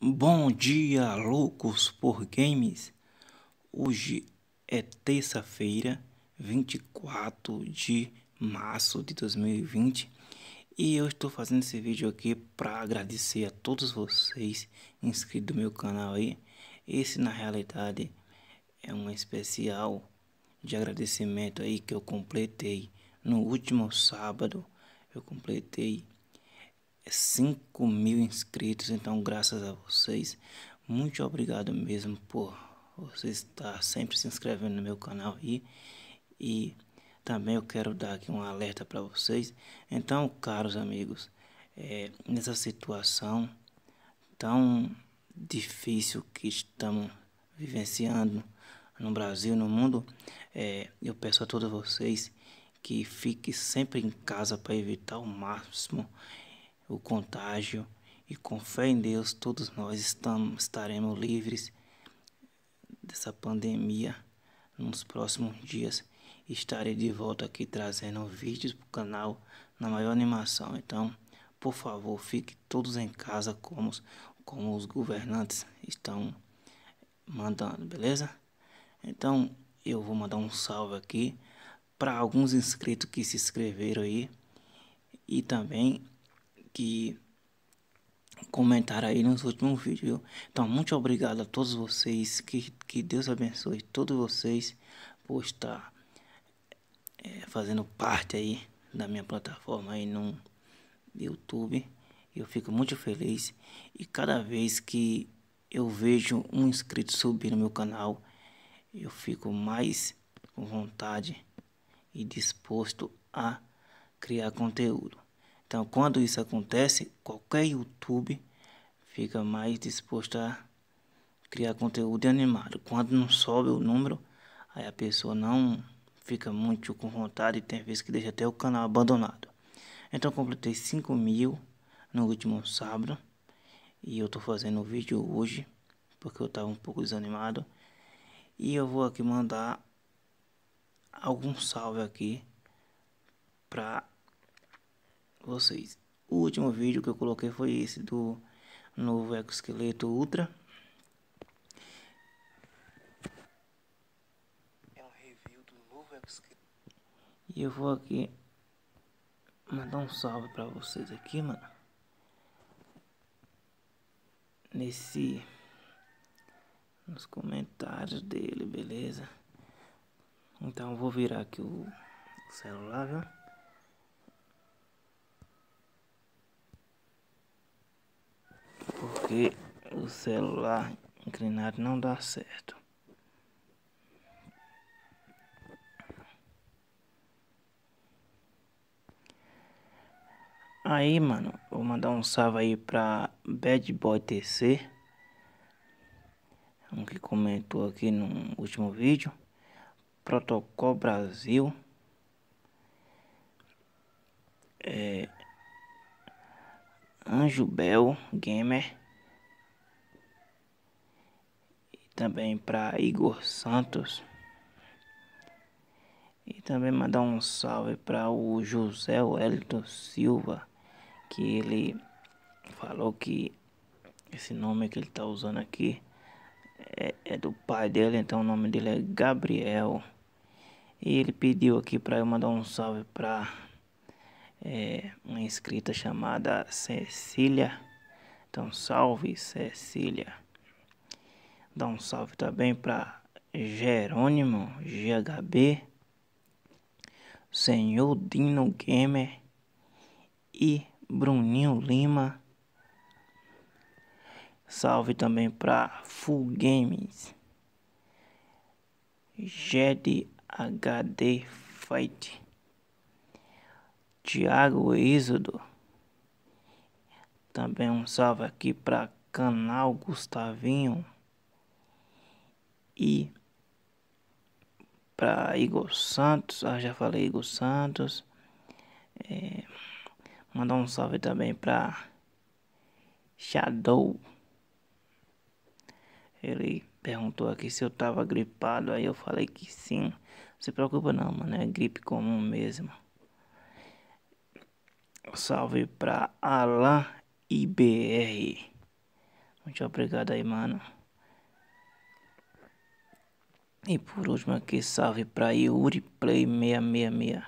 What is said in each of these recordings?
Bom dia, loucos por games! Hoje é terça-feira, 24 de março de 2020 e eu estou fazendo esse vídeo aqui para agradecer a todos vocês inscritos no meu canal aí. Esse, na realidade, é um especial de agradecimento aí que eu completei no último sábado. Eu completei 5 mil inscritos. Então, graças a vocês, muito obrigado mesmo por vocês estar sempre se inscrevendo no meu canal aí. E também eu quero dar aqui um alerta para vocês. Então, caros amigos, é, nessa situação tão difícil que estamos vivenciando no Brasil, no mundo, é, eu peço a todos vocês que fiquem sempre em casa para evitar o máximo o contágio e com fé em Deus todos nós estamos, estaremos livres dessa pandemia nos próximos dias. Estarei de volta aqui trazendo vídeos para o canal na maior animação. Então, por favor, fique todos em casa como, como os governantes estão mandando, beleza? Então, eu vou mandar um salve aqui para alguns inscritos que se inscreveram aí e também que comentaram aí nos últimos vídeos, viu? Então, muito obrigado a todos vocês, que, que Deus abençoe todos vocês por estar é, fazendo parte aí da minha plataforma aí no YouTube. Eu fico muito feliz e cada vez que eu vejo um inscrito subir no meu canal, eu fico mais com vontade e disposto a criar conteúdo. Então, quando isso acontece, qualquer YouTube fica mais disposto a criar conteúdo animado. Quando não sobe o número, aí a pessoa não fica muito com vontade e tem vezes que deixa até o canal abandonado. Então, completei 5 mil no último sábado e eu estou fazendo o vídeo hoje porque eu estava um pouco desanimado e eu vou aqui mandar algum salve aqui para vocês. O último vídeo que eu coloquei foi esse do novo exoesqueleto Ultra. É um review do novo exoesqueleto. E eu vou aqui mandar um salve pra vocês aqui, mano. Nesse... Nos comentários dele, beleza? Então vou virar aqui o celular, viu? porque o celular inclinado não dá certo. Aí, mano, vou mandar um salve aí pra Bad Boy TC, um que comentou aqui no último vídeo, Protocolo Brasil. É, Anjo Bel Gamer e também para Igor Santos. E também mandar um salve para o José Wellington Silva, que ele falou que esse nome que ele está usando aqui é, é, do pai dele, então o nome dele é Gabriel. E ele pediu aqui para eu mandar um salve para é, uma inscrita chamada Cecília. Então, salve Cecília. Dá um salve também para Jerônimo GHB, Senhor Dino Gamer e Bruninho Lima. Salve também para Full Games, GED HD Fight, Thiago Êxodo. Também um salve aqui para Canal Gustavinho e para Igor Santos, ah, já falei Igor Santos. É, mandar um salve também para Shadow. Ele perguntou aqui se eu tava gripado, aí eu falei que sim. Não se preocupa não, mano, é gripe comum mesmo. Salve pra Alain IBR. Muito obrigado aí, mano. E por último aqui, salve para Yuri Play 666.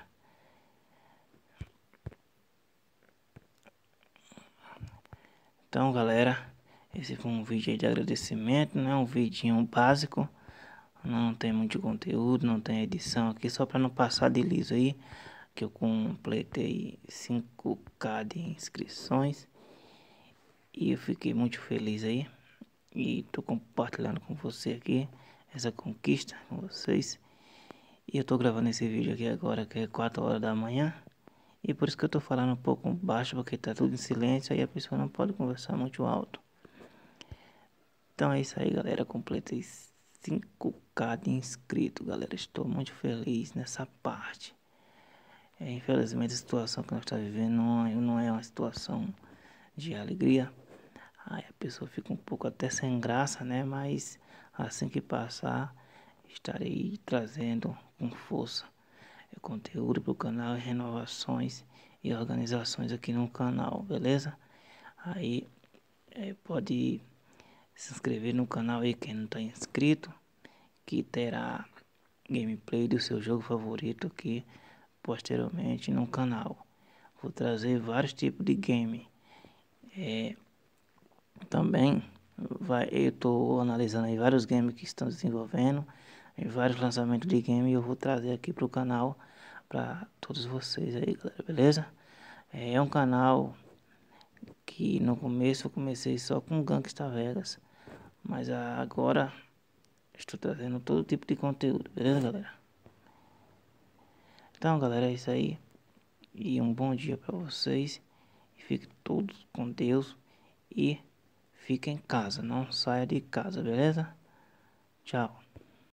Então, galera, esse foi um vídeo de agradecimento, né? Um vidinho básico. Não tem muito conteúdo, não tem edição aqui, só para não passar de liso aí, que eu completei 5k de inscrições. E eu fiquei muito feliz aí. E tô compartilhando com você aqui essa conquista com vocês. E eu tô gravando esse vídeo aqui agora, que é 4 horas da manhã. E por isso que eu tô falando um pouco baixo, porque tá tudo em silêncio, aí a pessoa não pode conversar muito alto. Então é isso aí, galera. Completei 5k de inscrito, galera. Estou muito feliz nessa parte. É, infelizmente, a situação que nós estamos tá vivendo não, é, não é uma situação de alegria, pessoa fica um pouco até sem graça, né? Mas assim que passar, estarei trazendo com força é conteúdo para o canal, é renovações e organizações aqui no canal, beleza? Aí é, pode se inscrever no canal aí quem não está inscrito, que terá gameplay do seu jogo favorito aqui posteriormente no canal. Vou trazer vários tipos de game. É, também vai, eu estou analisando aí vários games que estão desenvolvendo, vários lançamentos de game e eu vou trazer aqui para o canal para todos vocês aí, galera, beleza? É, é um canal que no começo eu comecei só com Gangsta Vegas, mas agora estou trazendo todo tipo de conteúdo, beleza, galera? Então, galera, é isso aí. E um bom dia para vocês. fique fiquem todos com Deus e Fique em casa, não saia de casa, beleza? Tchau.